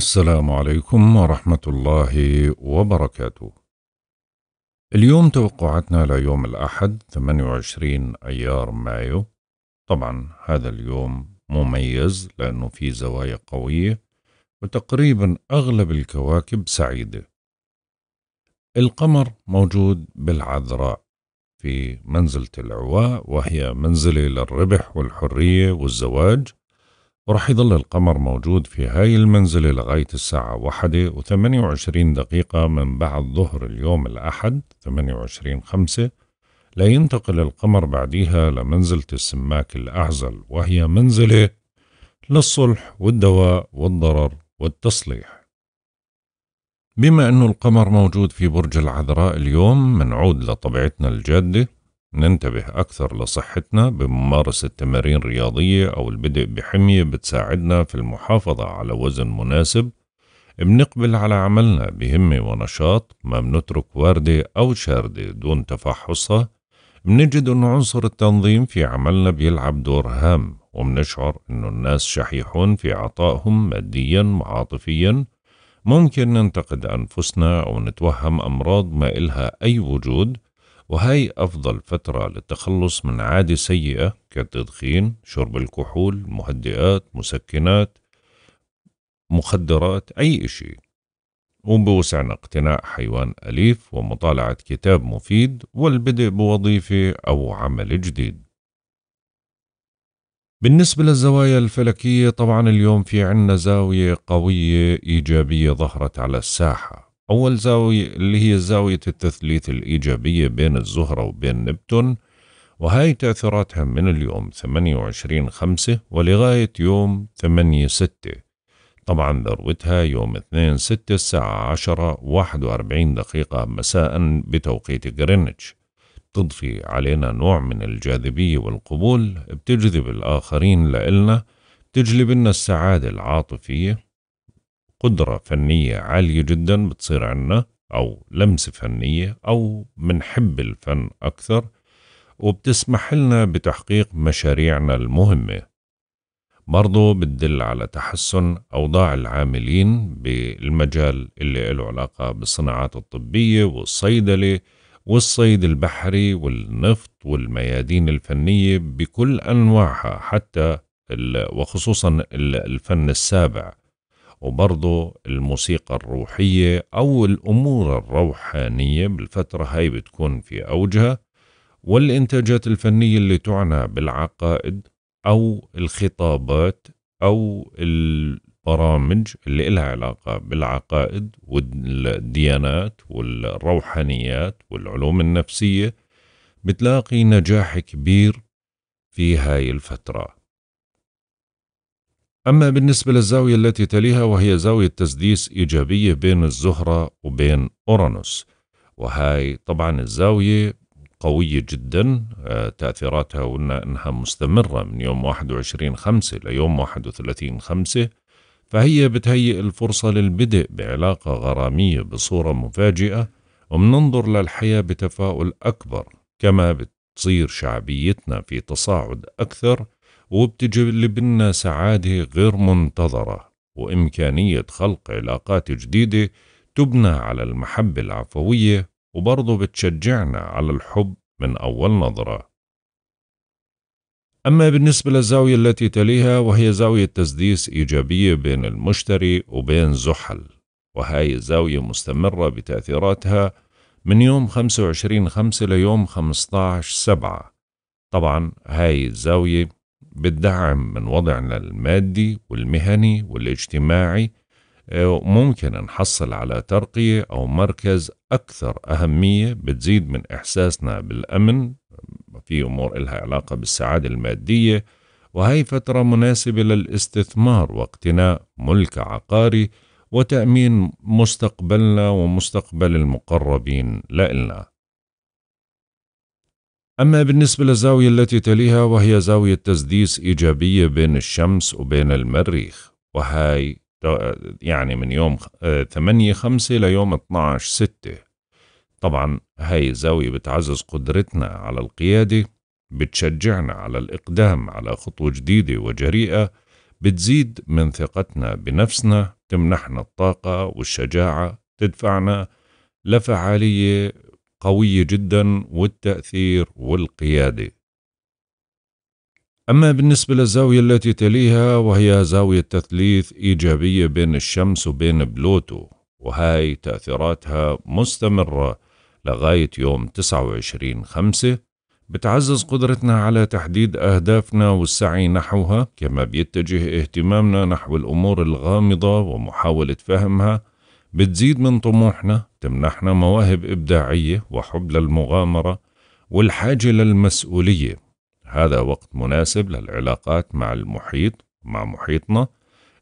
السلام عليكم ورحمة الله وبركاته. اليوم توقعاتنا ليوم الأحد 28 أيار مايو. طبعا هذا اليوم مميز لأنه في زوايا قوية وتقريبا أغلب الكواكب سعيدة. القمر موجود بالعذراء في منزلة العواء وهي منزلة للربح والحرية والزواج وراح يظل القمر موجود في هاي المنزلة لغاية الساعة واحدة وثمانية وعشرين دقيقة من بعد ظهر اليوم الأحد ثمانية وعشرين خمسة لينتقل القمر بعديها لمنزلة السماك الأعزل وهي منزلة للصلح والدواء والضرر والتصليح بما أن القمر موجود في برج العذراء اليوم منعود لطبيعتنا الجادة ننتبه أكثر لصحتنا بممارسة تمارين رياضية أو البدء بحمية بتساعدنا في المحافظة على وزن مناسب بنقبل على عملنا بهمة ونشاط ما بنترك واردة أو شاردة دون تفحصها بنجد أن عنصر التنظيم في عملنا بيلعب دور هام وبنشعر أن الناس شحيحون في عطائهم ماديا وعاطفيا ممكن ننتقد أنفسنا أو نتوهم أمراض ما إلها أي وجود وهي أفضل فترة للتخلص من عادة سيئة كالتدخين شرب الكحول مهدئات مسكنات مخدرات أي إشي وبوسعنا اقتناء حيوان أليف ومطالعة كتاب مفيد والبدء بوظيفة أو عمل جديد بالنسبة للزوايا الفلكية طبعا اليوم في عنا زاوية قوية إيجابية ظهرت على الساحة أول زاوية اللي هي زاوية التثليث الإيجابية بين الزهرة وبين نبتون وهاي تأثيراتها من اليوم 28 خمسة ولغاية يوم 8 ستة طبعا ذروتها يوم 2 ستة الساعة 10 41 دقيقة مساء بتوقيت غرينتش تضفي علينا نوع من الجاذبية والقبول بتجذب الآخرين لإلنا تجلب لنا السعادة العاطفية قدرة فنية عالية جدا بتصير عنا أو لمسة فنية أو منحب الفن أكثر وبتسمح لنا بتحقيق مشاريعنا المهمة برضو بتدل على تحسن أوضاع العاملين بالمجال اللي له علاقة بالصناعات الطبية والصيدلة والصيد البحري والنفط والميادين الفنية بكل أنواعها حتى وخصوصا الفن السابع وبرضه الموسيقى الروحية أو الأمور الروحانية بالفترة هاي بتكون في أوجها والإنتاجات الفنية اللي تعنى بالعقائد أو الخطابات أو البرامج اللي إلها علاقة بالعقائد والديانات والروحانيات والعلوم النفسية بتلاقي نجاح كبير في هاي الفتره أما بالنسبة للزاوية التي تليها وهي زاوية تسديس إيجابية بين الزهرة وبين أورانوس وهاي طبعا الزاوية قوية جدا آه، تأثيراتها قلنا أنها مستمرة من يوم 21 5 ليوم 31 5 فهي بتهيئ الفرصة للبدء بعلاقة غرامية بصورة مفاجئة ومننظر للحياة بتفاؤل أكبر كما بتصير شعبيتنا في تصاعد أكثر وبتجلب لنا سعادة غير منتظرة وإمكانية خلق علاقات جديدة تبنى على المحبة العفوية وبرضه بتشجعنا على الحب من أول نظرة أما بالنسبة للزاوية التي تليها وهي زاوية تسديس إيجابية بين المشتري وبين زحل وهاي الزاوية مستمرة بتأثيراتها من يوم 25 5 ليوم 15 7 طبعا هاي الزاوية بالدعم من وضعنا المادي والمهني والاجتماعي آه، ممكن نحصل على ترقية أو مركز أكثر أهمية بتزيد من إحساسنا بالأمن في أمور إلها علاقة بالسعادة المادية وهي فترة مناسبة للاستثمار واقتناء ملك عقاري وتأمين مستقبلنا ومستقبل المقربين لإلنا أما بالنسبة للزاوية التي تليها وهي زاوية تسديس إيجابية بين الشمس وبين المريخ وهي يعني من يوم 8 5 ليوم 12 6 طبعا هاي الزاوية بتعزز قدرتنا على القيادة بتشجعنا على الإقدام على خطوة جديدة وجريئة بتزيد من ثقتنا بنفسنا تمنحنا الطاقة والشجاعة تدفعنا لفعالية قوية جدا والتأثير والقيادة أما بالنسبة للزاوية التي تليها وهي زاوية تثليث إيجابية بين الشمس وبين بلوتو وهاي تأثيراتها مستمرة لغاية يوم 29 خمسة بتعزز قدرتنا على تحديد أهدافنا والسعي نحوها كما بيتجه اهتمامنا نحو الأمور الغامضة ومحاولة فهمها بتزيد من طموحنا تمنحنا مواهب إبداعية وحب للمغامرة والحاجة للمسؤولية هذا وقت مناسب للعلاقات مع المحيط مع محيطنا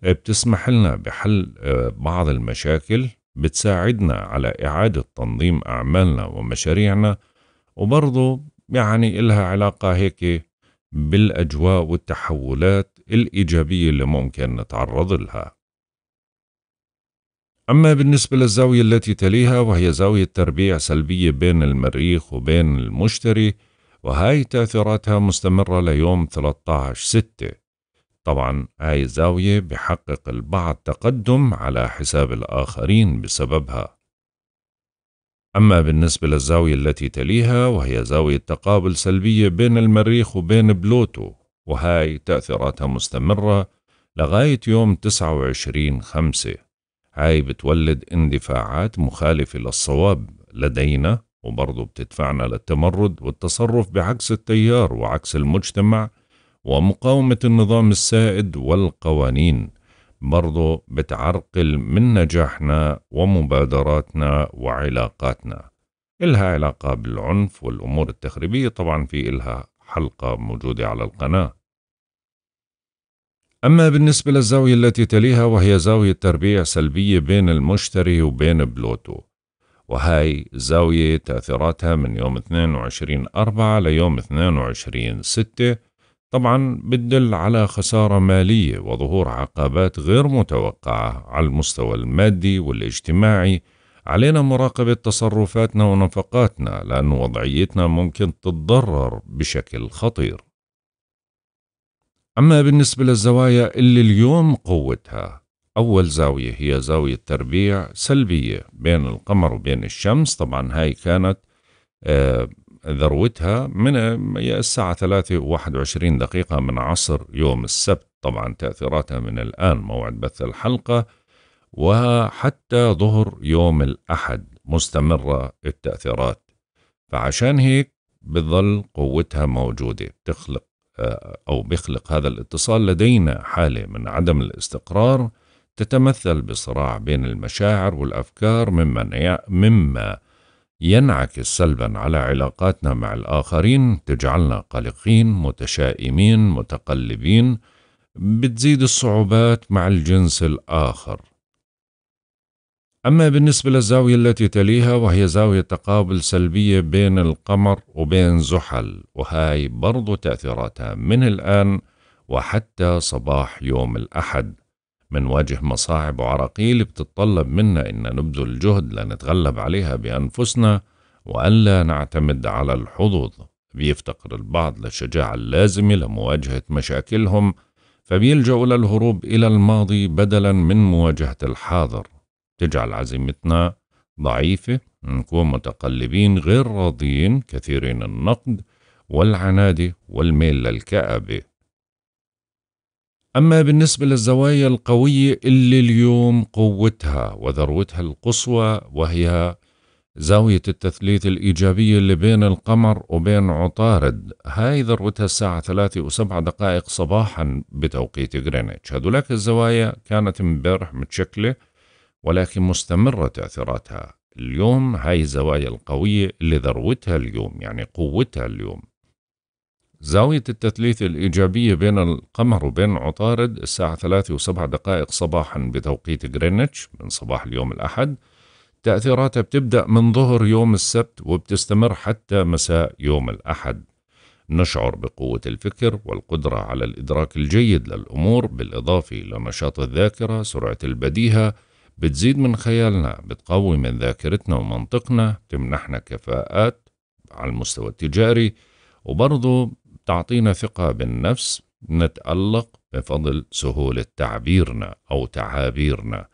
بتسمح لنا بحل آه، بعض المشاكل بتساعدنا على إعادة تنظيم أعمالنا ومشاريعنا وبرضو يعني إلها علاقة هيك بالأجواء والتحولات الإيجابية اللي ممكن نتعرض لها أما بالنسبة للزاوية التي تليها وهي زاوية تربيع سلبية بين المريخ وبين المشتري وهاي تأثيراتها مستمرة ليوم 13/6 طبعا هاي الزاوية بحقق البعض تقدم على حساب الآخرين بسببها أما بالنسبة للزاوية التي تليها وهي زاوية تقابل سلبية بين المريخ وبين بلوتو وهاي تأثيراتها مستمرة لغاية يوم 29 خمسة هاي بتولد اندفاعات مخالفة للصواب لدينا وبرضه بتدفعنا للتمرد والتصرف بعكس التيار وعكس المجتمع ومقاومة النظام السائد والقوانين برضه بتعرقل من نجاحنا ومبادراتنا وعلاقاتنا إلها علاقة بالعنف والأمور التخريبية طبعا في إلها حلقة موجودة على القناة أما بالنسبة للزاوية التي تليها وهي زاوية تربيع سلبية بين المشتري وبين بلوتو وهاي زاوية تأثيراتها من يوم 22 أربعة ليوم 22 ستة طبعا بتدل على خسارة مالية وظهور عقبات غير متوقعة على المستوى المادي والاجتماعي علينا مراقبة تصرفاتنا ونفقاتنا لأن وضعيتنا ممكن تتضرر بشكل خطير أما بالنسبة للزوايا اللي اليوم قوتها أول زاوية هي زاوية تربيع سلبية بين القمر وبين الشمس طبعا هاي كانت آه، ذروتها من الساعة 3 وواحد وعشرين دقيقة من عصر يوم السبت طبعا تأثيراتها من الآن موعد بث الحلقة وحتى ظهر يوم الأحد مستمرة التأثيرات فعشان هيك بتظل قوتها موجودة بتخلق أو بيخلق هذا الاتصال لدينا حالة من عدم الاستقرار تتمثل بصراع بين المشاعر والأفكار مما, مما ينعكس سلبا على علاقاتنا مع الآخرين تجعلنا قلقين متشائمين متقلبين بتزيد الصعوبات مع الجنس الآخر أما بالنسبة للزاوية التي تليها وهي زاوية تقابل سلبية بين القمر وبين زحل وهاي برضو تأثيراتها من الآن وحتى صباح يوم الأحد منواجه مصاعب وعراقيل بتتطلب منا إن نبذل جهد لنتغلب عليها بأنفسنا وألا نعتمد على الحظوظ بيفتقر البعض للشجاعة اللازمة لمواجهة مشاكلهم فبيلجأوا للهروب إلى الماضي بدلا من مواجهة الحاضر تجعل عزيمتنا ضعيفة نكون متقلبين غير راضيين كثيرين النقد والعناد والميل للكآبة أما بالنسبة للزوايا القوية اللي اليوم قوتها وذروتها القصوى وهي زاوية التثليث الإيجابية اللي بين القمر وبين عطارد هاي ذروتها الساعة ثلاثة وسبع دقائق صباحا بتوقيت غرينتش هذولاك الزوايا كانت امبارح متشكلة ولكن مستمرة تأثيراتها اليوم هاي الزوايا القوية اللي ذروتها اليوم يعني قوتها اليوم زاوية التثليث الإيجابية بين القمر وبين عطارد الساعة ثلاثة وسبع دقائق صباحا بتوقيت غرينتش من صباح اليوم الأحد تأثيراتها بتبدأ من ظهر يوم السبت وبتستمر حتى مساء يوم الأحد نشعر بقوة الفكر والقدرة على الإدراك الجيد للأمور بالإضافة إلى نشاط الذاكرة سرعة البديهة بتزيد من خيالنا بتقوي من ذاكرتنا ومنطقنا تمنحنا كفاءات على المستوى التجاري وبرضه بتعطينا ثقة بالنفس نتألق بفضل سهولة تعبيرنا أو تعابيرنا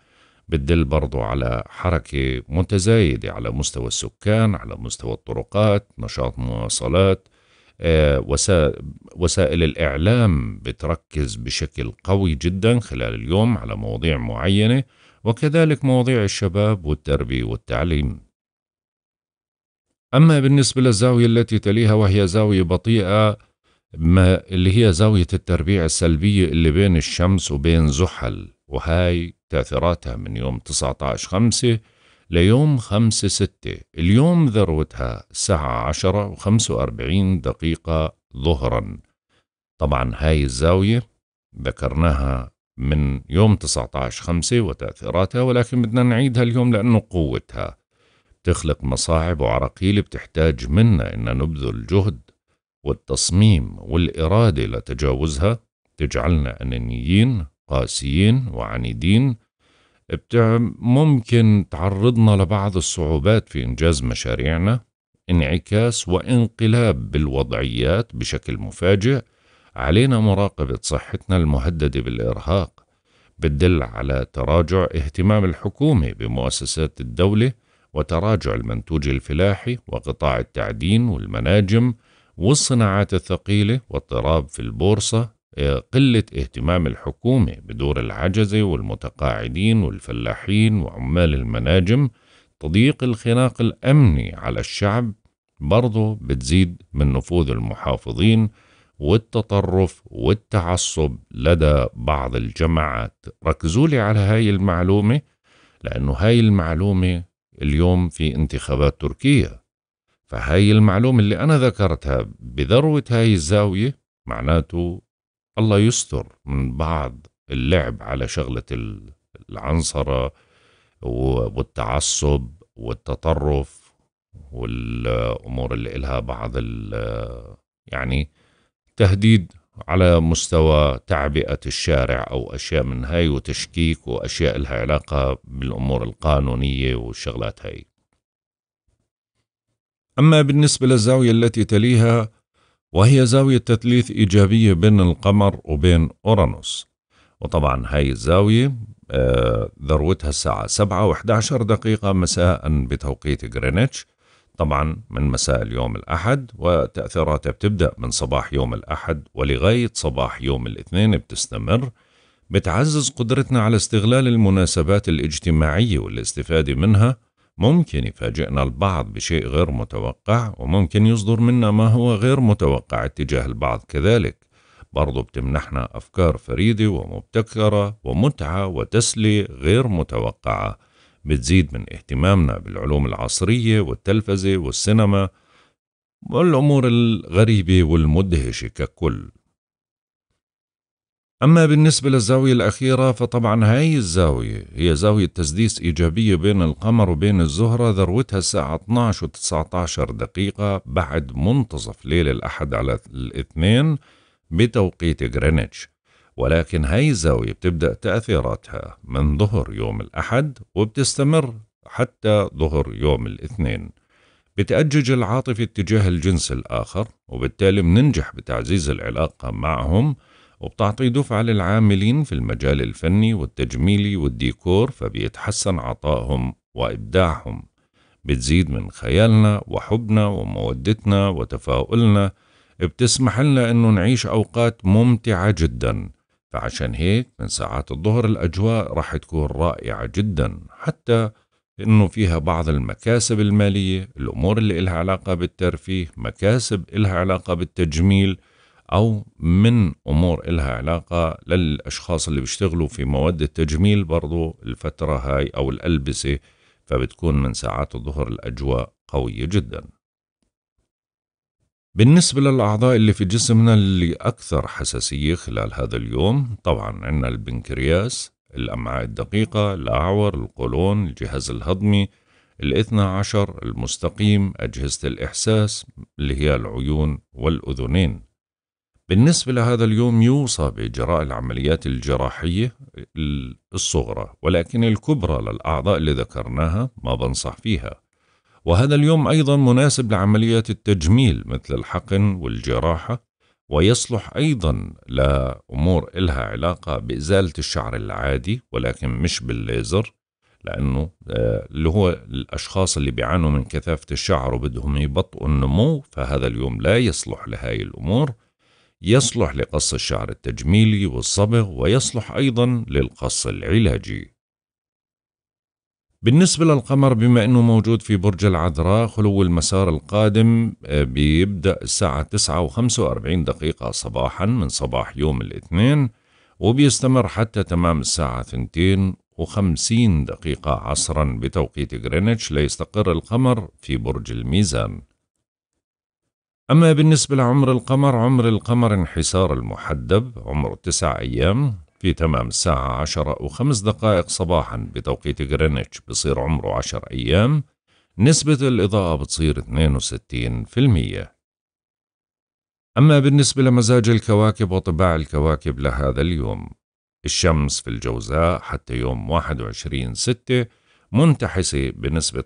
بتدل برضو على حركة متزايدة على مستوى السكان على مستوى الطرقات نشاط مواصلات آه، وسائل الإعلام بتركز بشكل قوي جدا خلال اليوم على مواضيع معينة وكذلك مواضيع الشباب والتربية والتعليم أما بالنسبة للزاوية التي تليها وهي زاوية بطيئة ما اللي هي زاوية التربيع السلبية اللي بين الشمس وبين زحل وهاي تأثيراتها من يوم 19 خمسة ليوم 5 6 اليوم ذروتها الساعة 10 و 45 دقيقة ظهرا طبعا هاي الزاوية ذكرناها من يوم 19 خمسة وتأثيراتها ولكن بدنا نعيدها اليوم لأنه قوتها تخلق مصاعب وعراقيل بتحتاج منا إن نبذل جهد والتصميم والإرادة لتجاوزها تجعلنا أنانيين قاسيين وعنيدين بتع... ممكن تعرضنا لبعض الصعوبات في إنجاز مشاريعنا انعكاس وانقلاب بالوضعيات بشكل مفاجئ علينا مراقبة صحتنا المهددة بالإرهاق بتدل على تراجع اهتمام الحكومة بمؤسسات الدولة وتراجع المنتوج الفلاحي وقطاع التعدين والمناجم والصناعات الثقيلة واضطراب في البورصة إيه، قلة اهتمام الحكومة بدور العجزة والمتقاعدين والفلاحين وعمال المناجم تضييق الخناق الأمني على الشعب برضه بتزيد من نفوذ المحافظين والتطرف والتعصب لدى بعض الجماعات ركزوا لي على هاي المعلومة لأنه هاي المعلومة اليوم في انتخابات تركيا فهاي المعلومة اللي أنا ذكرتها بذروة هاي الزاوية معناته الله يستر من بعض اللعب على شغلة العنصرة والتعصب والتطرف والأمور اللي إلها بعض يعني تهديد على مستوى تعبئة الشارع أو أشياء من هاي وتشكيك وأشياء لها علاقة بالأمور القانونية والشغلات هاي أما بالنسبة للزاوية التي تليها وهي زاوية تثليث إيجابية بين القمر وبين أورانوس وطبعا هاي الزاوية آه، ذروتها الساعة 7 و11 دقيقة مساء بتوقيت غرينتش طبعا من مساء اليوم الأحد وتأثيراتها بتبدأ من صباح يوم الأحد ولغاية صباح يوم الاثنين بتستمر بتعزز قدرتنا على استغلال المناسبات الاجتماعية والاستفادة منها ممكن يفاجئنا البعض بشيء غير متوقع وممكن يصدر منا ما هو غير متوقع اتجاه البعض كذلك برضو بتمنحنا أفكار فريدة ومبتكرة ومتعة وتسلية غير متوقعة بتزيد من اهتمامنا بالعلوم العصرية والتلفزة والسينما والأمور الغريبة والمدهشة ككل أما بالنسبة للزاوية الأخيرة فطبعا هاي الزاوية هي زاوية تسديس إيجابية بين القمر وبين الزهرة ذروتها الساعة 12 و 19 دقيقة بعد منتصف ليل الأحد على الاثنين بتوقيت غرينتش ولكن هاي الزاوية بتبدأ تأثيراتها من ظهر يوم الأحد وبتستمر حتى ظهر يوم الاثنين بتأجج العاطفة اتجاه الجنس الآخر وبالتالي مننجح بتعزيز العلاقة معهم وبتعطي دفعة للعاملين في المجال الفني والتجميلي والديكور فبيتحسن عطائهم وإبداعهم بتزيد من خيالنا وحبنا ومودتنا وتفاؤلنا بتسمح لنا أنه نعيش أوقات ممتعة جدا فعشان هيك من ساعات الظهر الأجواء راح تكون رائعة جدا حتى إنه فيها بعض المكاسب المالية الأمور اللي إلها علاقة بالترفيه مكاسب إلها علاقة بالتجميل أو من أمور إلها علاقة للأشخاص اللي بيشتغلوا في مواد التجميل برضو الفترة هاي أو الألبسة فبتكون من ساعات الظهر الأجواء قوية جداً بالنسبة للأعضاء اللي في جسمنا اللي أكثر حساسية خلال هذا اليوم طبعا عندنا البنكرياس الأمعاء الدقيقة الأعور القولون الجهاز الهضمي الاثنى عشر المستقيم أجهزة الإحساس اللي هي العيون والأذنين بالنسبة لهذا اليوم يوصى بإجراء العمليات الجراحية الصغرى ولكن الكبرى للأعضاء اللي ذكرناها ما بنصح فيها وهذا اليوم أيضا مناسب لعمليات التجميل مثل الحقن والجراحة ويصلح أيضا لأمور إلها علاقة بإزالة الشعر العادي ولكن مش بالليزر لأنه آه، اللي هو الأشخاص اللي بيعانوا من كثافة الشعر وبدهم يبطئوا النمو فهذا اليوم لا يصلح لهاي الأمور يصلح لقص الشعر التجميلي والصبغ ويصلح أيضا للقص العلاجي بالنسبة للقمر بما أنه موجود في برج العذراء خلو المسار القادم آه، بيبدأ الساعة 9 و 45 دقيقة صباحا من صباح يوم الاثنين وبيستمر حتى تمام الساعة 2 وخمسين دقيقة عصرا بتوقيت غرينتش ليستقر القمر في برج الميزان أما بالنسبة لعمر القمر عمر القمر انحسار المحدب عمره تسع أيام في تمام الساعة عشر وخمس دقائق صباحا بتوقيت غرينتش بصير عمره عشر أيام نسبة الإضاءة بتصير 62% أما بالنسبة لمزاج الكواكب وطباع الكواكب لهذا اليوم الشمس في الجوزاء حتى يوم 21 ستة منتحسة بنسبة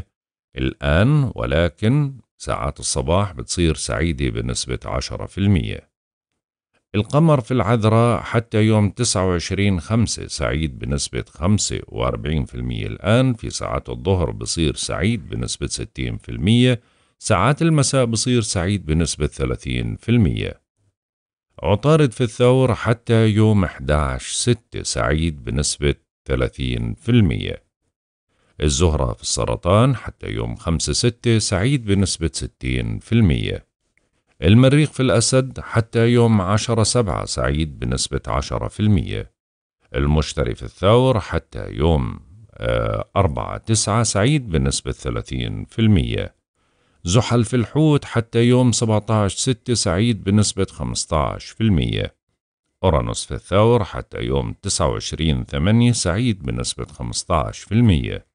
25% الآن ولكن ساعات الصباح بتصير سعيدة بنسبة 10% القمر في العذراء حتى يوم 29 خمسة سعيد بنسبة 45% الآن في ساعات الظهر بصير سعيد بنسبة 60% ساعات المساء بصير سعيد بنسبة 30% عطارد في الثور حتى يوم 11 6 سعيد بنسبة 30% الزهرة في السرطان حتى يوم 5 6 سعيد بنسبة 60% المريخ في الأسد حتى يوم عشرة سبعة سعيد بنسبة عشرة في المية المشتري في الثور حتى يوم آه، أربعة تسعة سعيد بنسبة ثلاثين في المية زحل في الحوت حتى يوم 17 ستة سعيد بنسبة 15 في المية أورانوس في الثور حتى يوم تسعة وعشرين ثمانية سعيد بنسبة 15 في المية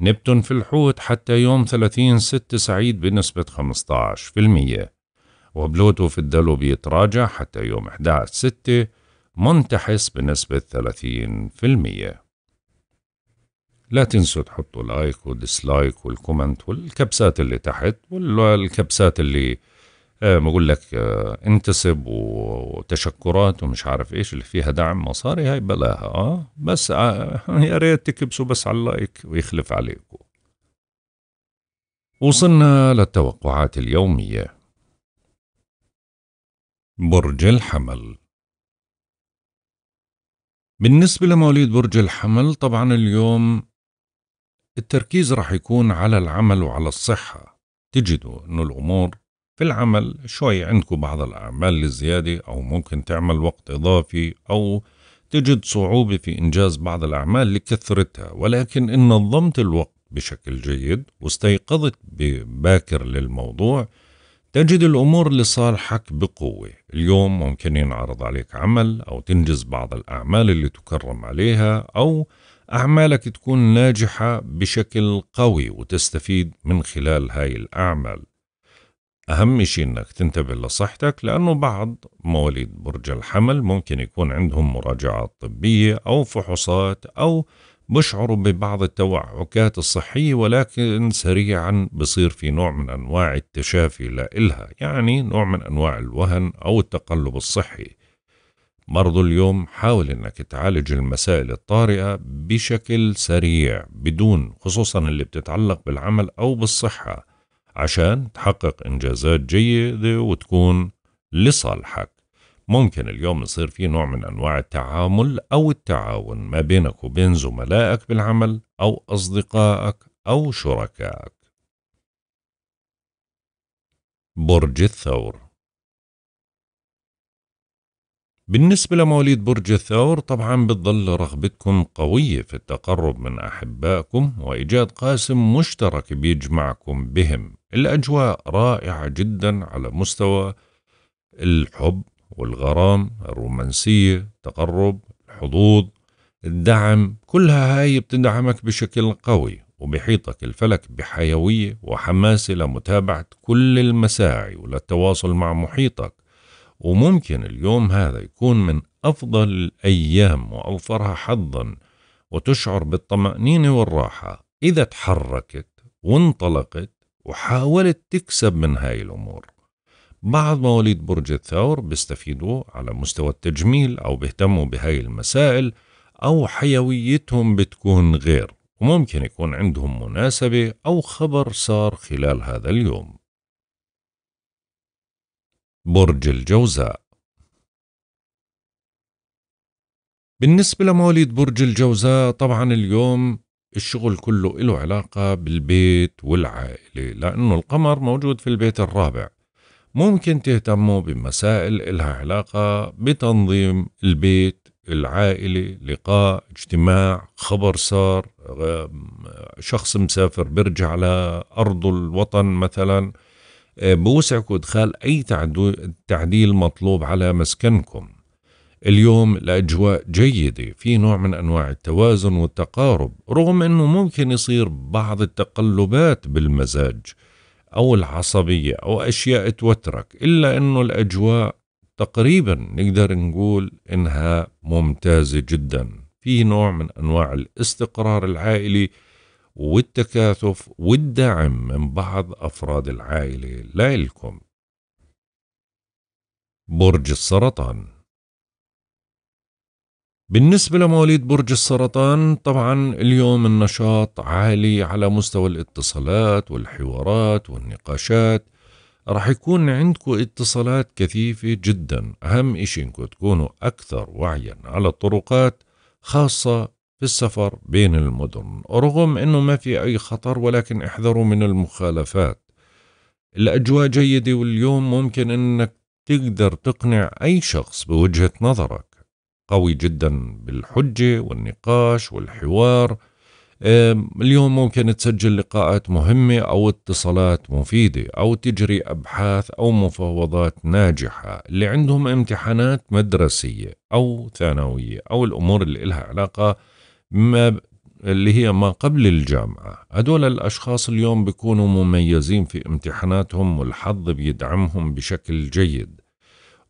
نبتون في الحوت حتى يوم ثلاثين ستة سعيد بنسبة 15 في المية وبلوتو في الدلو بيتراجع حتى يوم 11/6 منتحس بنسبة 30% لا تنسوا تحطوا لايك وديسلايك والكومنت والكبسات اللي تحت والكبسات اللي بقول آه، لك آه، انتسب وتشكرات ومش عارف ايش اللي فيها دعم مصاري هاي بلاها اه بس آه، يا ريت تكبسوا بس على اللايك ويخلف عليكم وصلنا للتوقعات اليوميه برج الحمل بالنسبة لمواليد برج الحمل طبعا اليوم التركيز راح يكون على العمل وعلى الصحة تجدوا أنه الأمور في العمل شوي عندكم بعض الأعمال الزيادة أو ممكن تعمل وقت إضافي أو تجد صعوبة في إنجاز بعض الأعمال لكثرتها ولكن إن نظمت الوقت بشكل جيد واستيقظت باكر للموضوع تجد الأمور لصالحك بقوة اليوم ممكن ينعرض عليك عمل أو تنجز بعض الأعمال اللي تكرم عليها أو أعمالك تكون ناجحة بشكل قوي وتستفيد من خلال هاي الأعمال أهم شيء أنك تنتبه لصحتك لأنه بعض مواليد برج الحمل ممكن يكون عندهم مراجعات طبية أو فحوصات أو بشعروا ببعض التوعكات الصحية ولكن سريعا بصير في نوع من أنواع التشافي لإلها يعني نوع من أنواع الوهن أو التقلب الصحي برضو اليوم حاول أنك تعالج المسائل الطارئة بشكل سريع بدون خصوصا اللي بتتعلق بالعمل أو بالصحة عشان تحقق إنجازات جيدة وتكون لصالحك ممكن اليوم يصير في نوع من أنواع التعامل أو التعاون ما بينك وبين زملائك بالعمل أو أصدقائك أو شركائك برج الثور بالنسبة لمواليد برج الثور طبعا بتظل رغبتكم قوية في التقرب من أحبائكم وإيجاد قاسم مشترك بيجمعكم بهم الأجواء رائعة جدا على مستوى الحب والغرام الرومانسية التقرب الحظوظ الدعم كلها هاي بتدعمك بشكل قوي وبحيطك الفلك بحيوية وحماسة لمتابعة كل المساعي وللتواصل مع محيطك وممكن اليوم هذا يكون من أفضل الأيام وأوفرها حظا وتشعر بالطمأنينة والراحة إذا تحركت وانطلقت وحاولت تكسب من هاي الأمور بعض مواليد برج الثور بيستفيدوا على مستوى التجميل أو بيهتموا بهاي المسائل أو حيويتهم بتكون غير وممكن يكون عندهم مناسبة أو خبر صار خلال هذا اليوم برج الجوزاء بالنسبة لمواليد برج الجوزاء طبعا اليوم الشغل كله له علاقة بالبيت والعائلة لأنه القمر موجود في البيت الرابع ممكن تهتموا بمسائل إلها علاقة بتنظيم البيت العائلة لقاء اجتماع خبر صار شخص مسافر برجع لأرضه الوطن مثلا إيه، بوسعكم إدخال أي تعديل مطلوب على مسكنكم اليوم الأجواء جيدة في نوع من أنواع التوازن والتقارب رغم أنه ممكن يصير بعض التقلبات بالمزاج أو العصبية أو أشياء توترك إلا أنه الأجواء تقريبا نقدر نقول إنها ممتازة جدا في نوع من أنواع الاستقرار العائلي والتكاثف والدعم من بعض أفراد العائلة لإلكم برج السرطان بالنسبة لمواليد برج السرطان طبعا اليوم النشاط عالي على مستوى الاتصالات والحوارات والنقاشات رح يكون عندكم اتصالات كثيفة جدا أهم إشي إنكم تكونوا أكثر وعيا على الطرقات خاصة في السفر بين المدن رغم أنه ما في أي خطر ولكن احذروا من المخالفات الأجواء جيدة واليوم ممكن أنك تقدر تقنع أي شخص بوجهة نظرك قوي جدا بالحجة والنقاش والحوار اليوم ممكن تسجل لقاءات مهمة أو اتصالات مفيدة أو تجري أبحاث أو مفاوضات ناجحة اللي عندهم امتحانات مدرسية أو ثانوية أو الأمور اللي لها علاقة ما اللي هي ما قبل الجامعة هدول الأشخاص اليوم بيكونوا مميزين في امتحاناتهم والحظ بيدعمهم بشكل جيد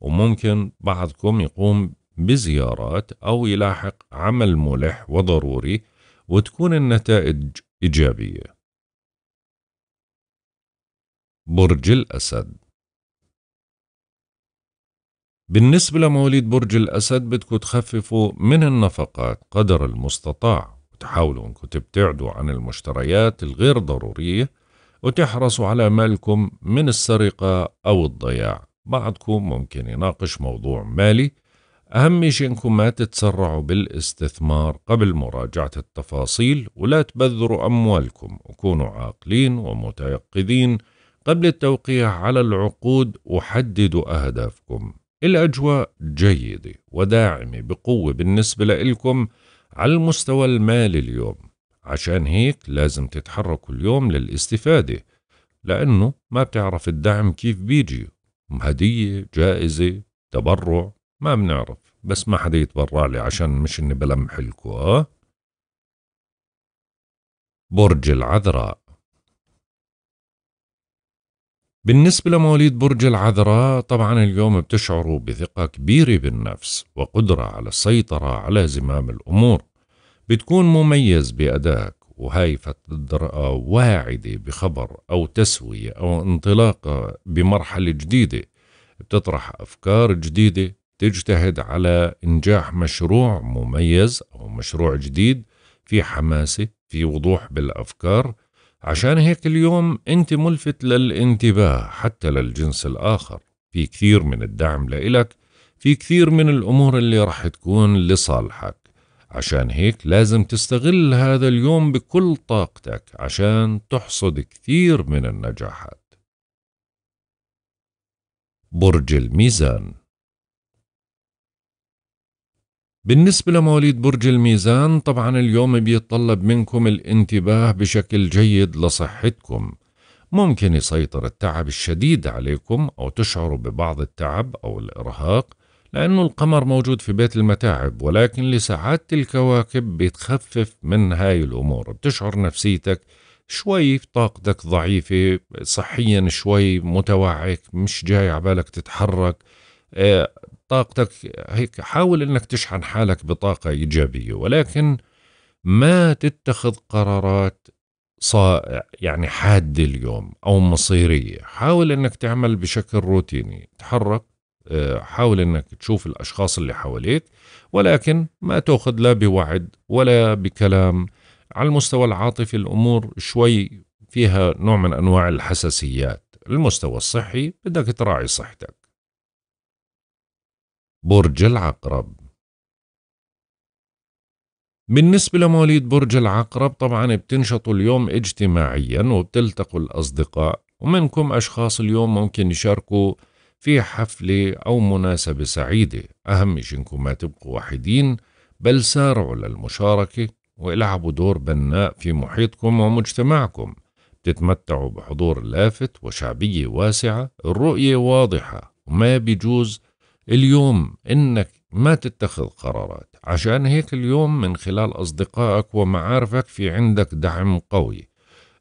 وممكن بعضكم يقوم بزيارات أو يلاحق عمل ملح وضروري وتكون النتائج إيجابية برج الأسد بالنسبة لمواليد برج الأسد بدكم تخففوا من النفقات قدر المستطاع وتحاولوا أنكم تبتعدوا عن المشتريات الغير ضرورية وتحرصوا على مالكم من السرقة أو الضياع بعضكم ممكن يناقش موضوع مالي أهم شيء إنكم ما تتسرعوا بالاستثمار قبل مراجعة التفاصيل ولا تبذروا أموالكم وكونوا عاقلين ومتيقظين قبل التوقيع على العقود وحددوا أهدافكم الأجواء جيدة وداعمة بقوة بالنسبة لإلكم على المستوى المالي اليوم عشان هيك لازم تتحركوا اليوم للاستفادة لأنه ما بتعرف الدعم كيف بيجي هدية جائزة تبرع ما بنعرف بس ما حدا يتبرع لي عشان مش اني بلمح لكم اه برج العذراء بالنسبة لمواليد برج العذراء طبعا اليوم بتشعروا بثقة كبيرة بالنفس وقدرة على السيطرة على زمام الأمور بتكون مميز بأدائك وهاي فترة واعدة بخبر أو تسوية أو انطلاقة بمرحلة جديدة بتطرح أفكار جديدة تجتهد على إنجاح مشروع مميز أو مشروع جديد في حماسة في وضوح بالأفكار عشان هيك اليوم أنت ملفت للانتباه حتى للجنس الآخر في كثير من الدعم لإلك في كثير من الأمور اللي راح تكون لصالحك عشان هيك لازم تستغل هذا اليوم بكل طاقتك عشان تحصد كثير من النجاحات برج الميزان بالنسبة لمواليد برج الميزان طبعا اليوم بيتطلب منكم الانتباه بشكل جيد لصحتكم ممكن يسيطر التعب الشديد عليكم أو تشعروا ببعض التعب أو الإرهاق لأنه القمر موجود في بيت المتاعب ولكن لسعادة الكواكب بتخفف من هاي الأمور بتشعر نفسيتك شوي طاقتك ضعيفة صحيا شوي متوعك مش جاي عبالك تتحرك آه، طاقتك هيك حاول انك تشحن حالك بطاقه ايجابيه ولكن ما تتخذ قرارات صائع يعني حاده اليوم او مصيريه حاول انك تعمل بشكل روتيني تحرك آه، حاول انك تشوف الاشخاص اللي حواليك ولكن ما تاخذ لا بوعد ولا بكلام على المستوى العاطفي الامور شوي فيها نوع من انواع الحساسيات المستوى الصحي بدك تراعي صحتك برج العقرب بالنسبة لمواليد برج العقرب طبعا بتنشطوا اليوم اجتماعيا وبتلتقوا الأصدقاء ومنكم أشخاص اليوم ممكن يشاركوا في حفلة أو مناسبة سعيدة أهم شيء إنكم ما تبقوا وحيدين بل سارعوا للمشاركة والعبوا دور بناء في محيطكم ومجتمعكم تتمتعوا بحضور لافت وشعبية واسعة الرؤية واضحة وما بيجوز اليوم انك ما تتخذ قرارات عشان هيك اليوم من خلال اصدقائك ومعارفك في عندك دعم قوي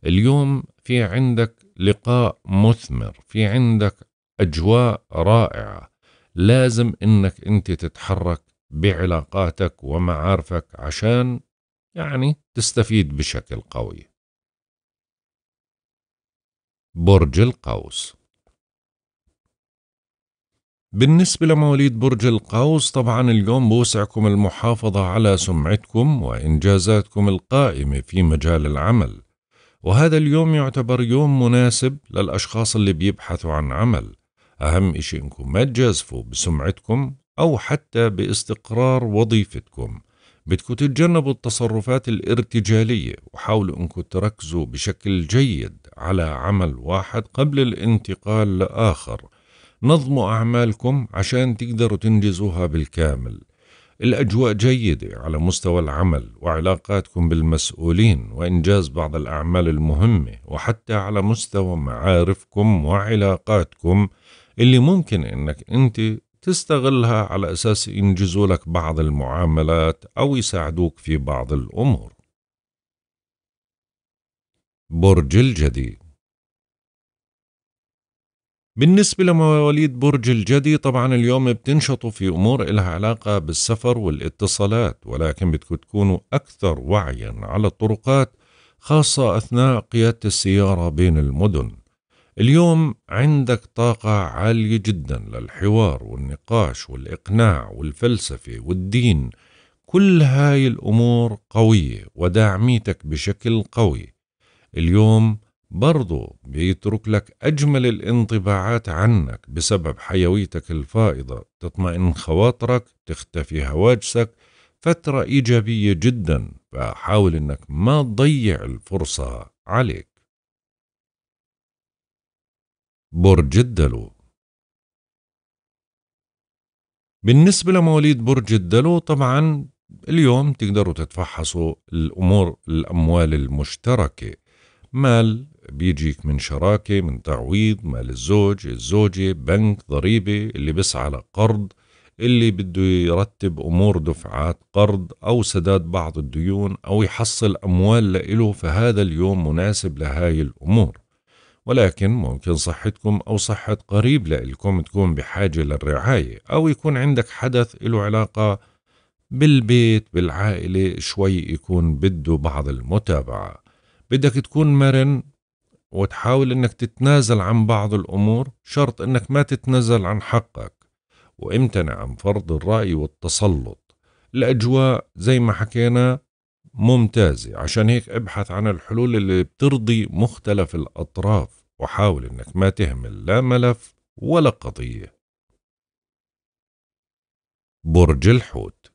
اليوم في عندك لقاء مثمر في عندك اجواء رائعه لازم انك انت تتحرك بعلاقاتك ومعارفك عشان يعني تستفيد بشكل قوي برج القوس بالنسبة لمواليد برج القوس طبعا اليوم بوسعكم المحافظة على سمعتكم وإنجازاتكم القائمة في مجال العمل وهذا اليوم يعتبر يوم مناسب للأشخاص اللي بيبحثوا عن عمل أهم إشي إنكم ما تجازفوا بسمعتكم أو حتى باستقرار وظيفتكم بدكم تتجنبوا التصرفات الارتجالية وحاولوا إنكم تركزوا بشكل جيد على عمل واحد قبل الانتقال لآخر نظموا أعمالكم عشان تقدروا تنجزوها بالكامل الأجواء جيدة على مستوى العمل وعلاقاتكم بالمسؤولين وإنجاز بعض الأعمال المهمة وحتى على مستوى معارفكم وعلاقاتكم اللي ممكن إنك أنت تستغلها على أساس ينجزوا لك بعض المعاملات أو يساعدوك في بعض الأمور برج الجديد بالنسبة لمواليد برج الجدي طبعا اليوم بتنشطوا في أمور إلها علاقة بالسفر والاتصالات ولكن بدكم تكونوا أكثر وعيا على الطرقات خاصة أثناء قيادة السيارة بين المدن اليوم عندك طاقة عالية جدا للحوار والنقاش والإقناع والفلسفة والدين كل هاي الأمور قوية وداعميتك بشكل قوي اليوم برضو بيترك لك أجمل الانطباعات عنك بسبب حيويتك الفائضة تطمئن خواطرك تختفي هواجسك فترة إيجابية جدا فحاول أنك ما تضيع الفرصة عليك برج الدلو بالنسبة لمواليد برج الدلو طبعا اليوم تقدروا تتفحصوا الأمور الأموال المشتركة مال بيجيك من شراكة من تعويض مال الزوج الزوجة بنك ضريبة اللي بيسعى لقرض اللي بده يرتب أمور دفعات قرض أو سداد بعض الديون أو يحصل أموال لإله فهذا اليوم مناسب لهاي الأمور ولكن ممكن صحتكم أو صحة قريب لإلكم تكون بحاجة للرعاية أو يكون عندك حدث له علاقة بالبيت بالعائلة شوي يكون بده بعض المتابعة بدك تكون مرن وتحاول انك تتنازل عن بعض الامور شرط انك ما تتنازل عن حقك وامتنع عن فرض الرأي والتسلط الأجواء زي ما حكينا ممتازة عشان هيك ابحث عن الحلول اللي بترضي مختلف الأطراف وحاول انك ما تهمل لا ملف ولا قضية برج الحوت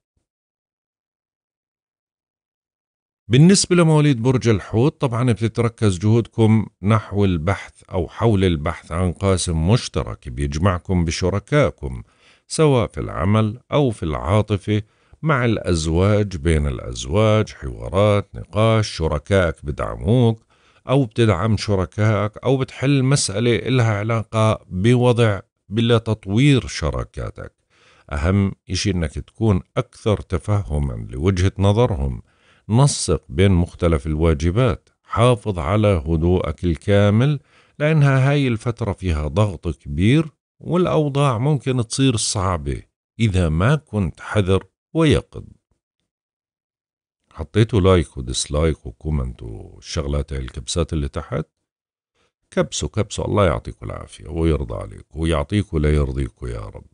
بالنسبة لمواليد برج الحوت طبعا بتتركز جهودكم نحو البحث أو حول البحث عن قاسم مشترك بيجمعكم بشركائكم سواء في العمل أو في العاطفة مع الأزواج بين الأزواج حوارات نقاش شركائك بدعموك أو بتدعم شركائك أو بتحل مسألة إلها علاقة بوضع بلا تطوير شراكاتك أهم إشي أنك تكون أكثر تفهما لوجهة نظرهم نسق بين مختلف الواجبات حافظ على هدوءك الكامل لأنها هاي الفترة فيها ضغط كبير والأوضاع ممكن تصير صعبة إذا ما كنت حذر ويقظ حطيتوا لايك وديسلايك وكومنت والشغلات هاي الكبسات اللي تحت كبسوا كبسوا الله يعطيكم العافية ويرضى عليكم ويعطيكم ليرضيكم يا رب